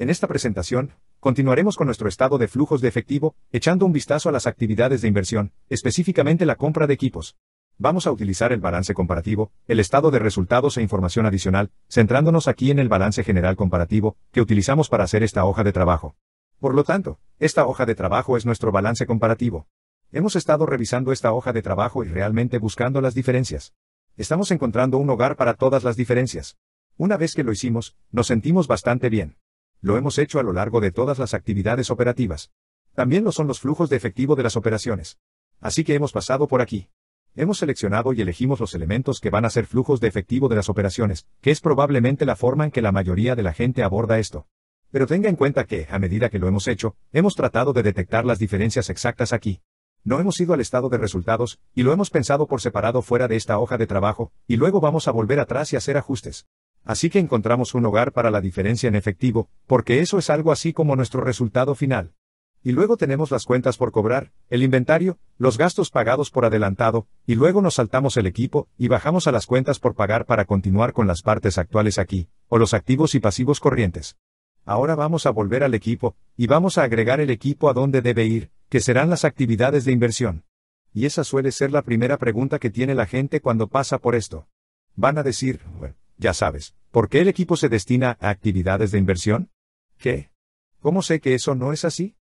En esta presentación, continuaremos con nuestro estado de flujos de efectivo, echando un vistazo a las actividades de inversión, específicamente la compra de equipos. Vamos a utilizar el balance comparativo, el estado de resultados e información adicional, centrándonos aquí en el balance general comparativo, que utilizamos para hacer esta hoja de trabajo. Por lo tanto, esta hoja de trabajo es nuestro balance comparativo. Hemos estado revisando esta hoja de trabajo y realmente buscando las diferencias. Estamos encontrando un hogar para todas las diferencias. Una vez que lo hicimos, nos sentimos bastante bien. Lo hemos hecho a lo largo de todas las actividades operativas. También lo son los flujos de efectivo de las operaciones. Así que hemos pasado por aquí. Hemos seleccionado y elegimos los elementos que van a ser flujos de efectivo de las operaciones, que es probablemente la forma en que la mayoría de la gente aborda esto. Pero tenga en cuenta que, a medida que lo hemos hecho, hemos tratado de detectar las diferencias exactas aquí. No hemos ido al estado de resultados, y lo hemos pensado por separado fuera de esta hoja de trabajo, y luego vamos a volver atrás y hacer ajustes. Así que encontramos un hogar para la diferencia en efectivo, porque eso es algo así como nuestro resultado final. Y luego tenemos las cuentas por cobrar, el inventario, los gastos pagados por adelantado, y luego nos saltamos el equipo, y bajamos a las cuentas por pagar para continuar con las partes actuales aquí, o los activos y pasivos corrientes. Ahora vamos a volver al equipo, y vamos a agregar el equipo a donde debe ir, que serán las actividades de inversión. Y esa suele ser la primera pregunta que tiene la gente cuando pasa por esto. Van a decir, bueno, ya sabes, ¿por qué el equipo se destina a actividades de inversión? ¿Qué? ¿Cómo sé que eso no es así?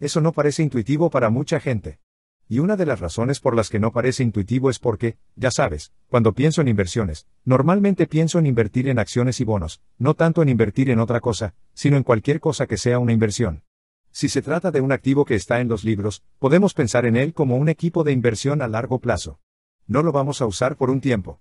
Eso no parece intuitivo para mucha gente. Y una de las razones por las que no parece intuitivo es porque, ya sabes, cuando pienso en inversiones, normalmente pienso en invertir en acciones y bonos, no tanto en invertir en otra cosa, sino en cualquier cosa que sea una inversión. Si se trata de un activo que está en los libros, podemos pensar en él como un equipo de inversión a largo plazo. No lo vamos a usar por un tiempo.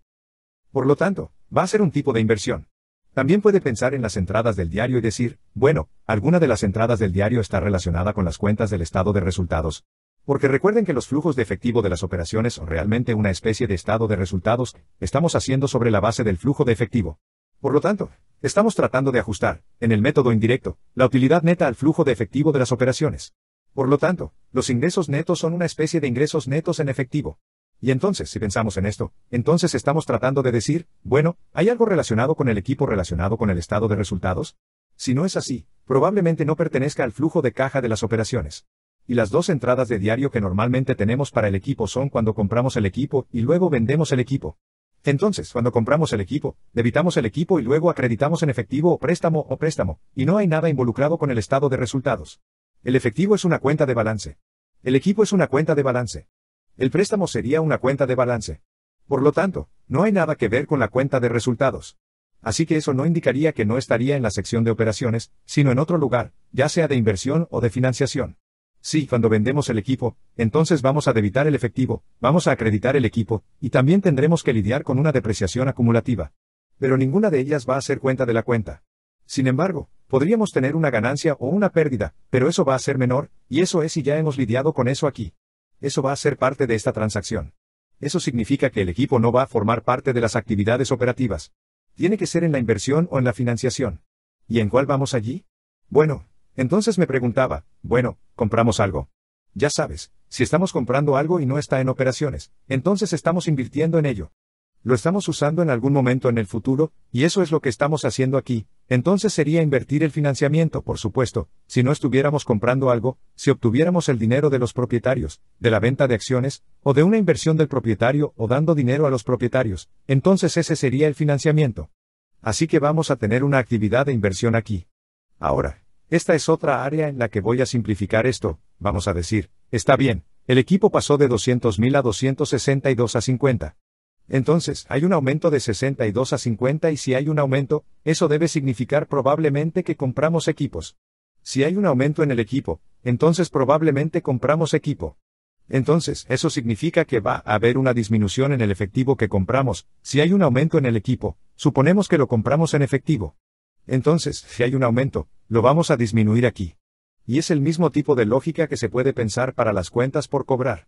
Por lo tanto, va a ser un tipo de inversión. También puede pensar en las entradas del diario y decir, bueno, alguna de las entradas del diario está relacionada con las cuentas del estado de resultados. Porque recuerden que los flujos de efectivo de las operaciones son realmente una especie de estado de resultados, estamos haciendo sobre la base del flujo de efectivo. Por lo tanto, estamos tratando de ajustar, en el método indirecto, la utilidad neta al flujo de efectivo de las operaciones. Por lo tanto, los ingresos netos son una especie de ingresos netos en efectivo. Y entonces, si pensamos en esto, entonces estamos tratando de decir, bueno, ¿hay algo relacionado con el equipo relacionado con el estado de resultados? Si no es así, probablemente no pertenezca al flujo de caja de las operaciones. Y las dos entradas de diario que normalmente tenemos para el equipo son cuando compramos el equipo y luego vendemos el equipo. Entonces, cuando compramos el equipo, debitamos el equipo y luego acreditamos en efectivo o préstamo o préstamo, y no hay nada involucrado con el estado de resultados. El efectivo es una cuenta de balance. El equipo es una cuenta de balance. El préstamo sería una cuenta de balance. Por lo tanto, no hay nada que ver con la cuenta de resultados. Así que eso no indicaría que no estaría en la sección de operaciones, sino en otro lugar, ya sea de inversión o de financiación. Sí, cuando vendemos el equipo, entonces vamos a debitar el efectivo, vamos a acreditar el equipo, y también tendremos que lidiar con una depreciación acumulativa. Pero ninguna de ellas va a ser cuenta de la cuenta. Sin embargo, podríamos tener una ganancia o una pérdida, pero eso va a ser menor, y eso es si ya hemos lidiado con eso aquí eso va a ser parte de esta transacción. Eso significa que el equipo no va a formar parte de las actividades operativas. Tiene que ser en la inversión o en la financiación. ¿Y en cuál vamos allí? Bueno, entonces me preguntaba, bueno, compramos algo. Ya sabes, si estamos comprando algo y no está en operaciones, entonces estamos invirtiendo en ello lo estamos usando en algún momento en el futuro, y eso es lo que estamos haciendo aquí, entonces sería invertir el financiamiento, por supuesto, si no estuviéramos comprando algo, si obtuviéramos el dinero de los propietarios, de la venta de acciones, o de una inversión del propietario o dando dinero a los propietarios, entonces ese sería el financiamiento. Así que vamos a tener una actividad de inversión aquí. Ahora, esta es otra área en la que voy a simplificar esto, vamos a decir, está bien, el equipo pasó de 200.000 a 262 a 50. Entonces, hay un aumento de 62 a 50 y si hay un aumento, eso debe significar probablemente que compramos equipos. Si hay un aumento en el equipo, entonces probablemente compramos equipo. Entonces, eso significa que va a haber una disminución en el efectivo que compramos, si hay un aumento en el equipo, suponemos que lo compramos en efectivo. Entonces, si hay un aumento, lo vamos a disminuir aquí. Y es el mismo tipo de lógica que se puede pensar para las cuentas por cobrar.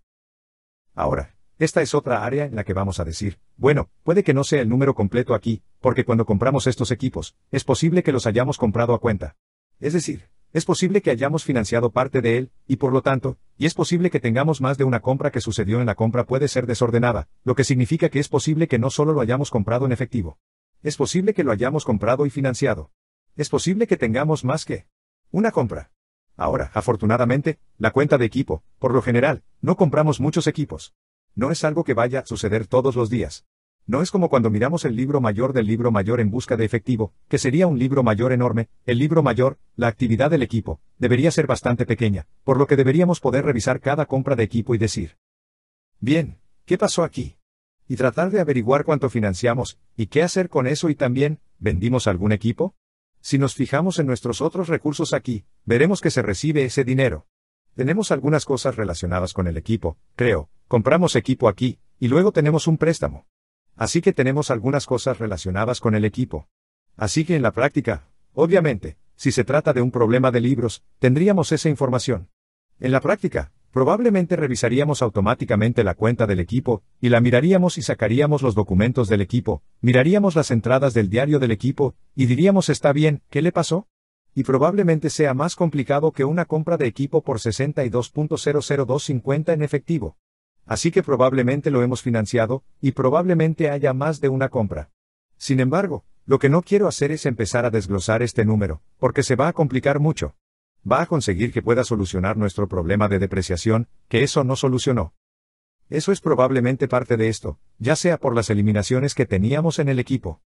Ahora, esta es otra área en la que vamos a decir, bueno, puede que no sea el número completo aquí, porque cuando compramos estos equipos, es posible que los hayamos comprado a cuenta. Es decir, es posible que hayamos financiado parte de él, y por lo tanto, y es posible que tengamos más de una compra que sucedió en la compra puede ser desordenada, lo que significa que es posible que no solo lo hayamos comprado en efectivo. Es posible que lo hayamos comprado y financiado. Es posible que tengamos más que una compra. Ahora, afortunadamente, la cuenta de equipo, por lo general, no compramos muchos equipos. No es algo que vaya a suceder todos los días. No es como cuando miramos el libro mayor del libro mayor en busca de efectivo, que sería un libro mayor enorme, el libro mayor, la actividad del equipo, debería ser bastante pequeña, por lo que deberíamos poder revisar cada compra de equipo y decir, bien, ¿qué pasó aquí? Y tratar de averiguar cuánto financiamos, y qué hacer con eso y también, ¿vendimos algún equipo? Si nos fijamos en nuestros otros recursos aquí, veremos que se recibe ese dinero. Tenemos algunas cosas relacionadas con el equipo, creo, compramos equipo aquí, y luego tenemos un préstamo. Así que tenemos algunas cosas relacionadas con el equipo. Así que en la práctica, obviamente, si se trata de un problema de libros, tendríamos esa información. En la práctica, probablemente revisaríamos automáticamente la cuenta del equipo, y la miraríamos y sacaríamos los documentos del equipo, miraríamos las entradas del diario del equipo, y diríamos está bien, ¿qué le pasó? y probablemente sea más complicado que una compra de equipo por 62.00250 en efectivo. Así que probablemente lo hemos financiado, y probablemente haya más de una compra. Sin embargo, lo que no quiero hacer es empezar a desglosar este número, porque se va a complicar mucho. Va a conseguir que pueda solucionar nuestro problema de depreciación, que eso no solucionó. Eso es probablemente parte de esto, ya sea por las eliminaciones que teníamos en el equipo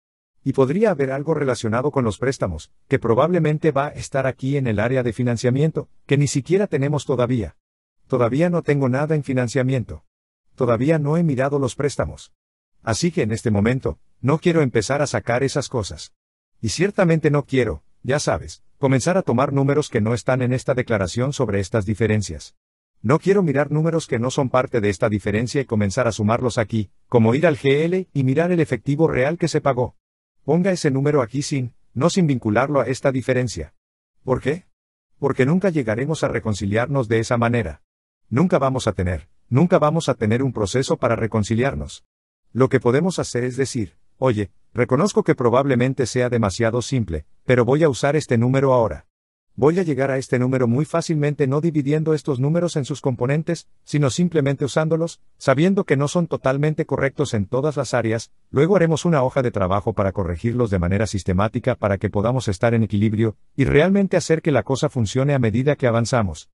y podría haber algo relacionado con los préstamos, que probablemente va a estar aquí en el área de financiamiento, que ni siquiera tenemos todavía. Todavía no tengo nada en financiamiento. Todavía no he mirado los préstamos. Así que en este momento, no quiero empezar a sacar esas cosas. Y ciertamente no quiero, ya sabes, comenzar a tomar números que no están en esta declaración sobre estas diferencias. No quiero mirar números que no son parte de esta diferencia y comenzar a sumarlos aquí, como ir al GL y mirar el efectivo real que se pagó. Ponga ese número aquí sin, no sin vincularlo a esta diferencia. ¿Por qué? Porque nunca llegaremos a reconciliarnos de esa manera. Nunca vamos a tener, nunca vamos a tener un proceso para reconciliarnos. Lo que podemos hacer es decir, oye, reconozco que probablemente sea demasiado simple, pero voy a usar este número ahora voy a llegar a este número muy fácilmente no dividiendo estos números en sus componentes, sino simplemente usándolos, sabiendo que no son totalmente correctos en todas las áreas, luego haremos una hoja de trabajo para corregirlos de manera sistemática para que podamos estar en equilibrio, y realmente hacer que la cosa funcione a medida que avanzamos.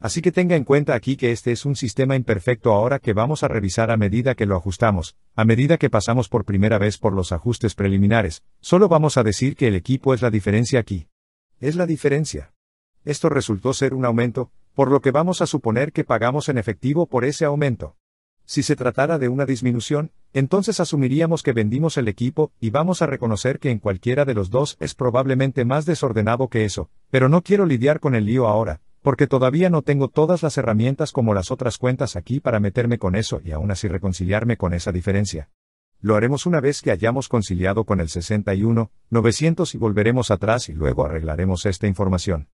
Así que tenga en cuenta aquí que este es un sistema imperfecto ahora que vamos a revisar a medida que lo ajustamos, a medida que pasamos por primera vez por los ajustes preliminares, solo vamos a decir que el equipo es la diferencia aquí. Es la diferencia. Esto resultó ser un aumento, por lo que vamos a suponer que pagamos en efectivo por ese aumento. Si se tratara de una disminución, entonces asumiríamos que vendimos el equipo y vamos a reconocer que en cualquiera de los dos es probablemente más desordenado que eso, pero no quiero lidiar con el lío ahora, porque todavía no tengo todas las herramientas como las otras cuentas aquí para meterme con eso y aún así reconciliarme con esa diferencia. Lo haremos una vez que hayamos conciliado con el 61, 900 y volveremos atrás y luego arreglaremos esta información.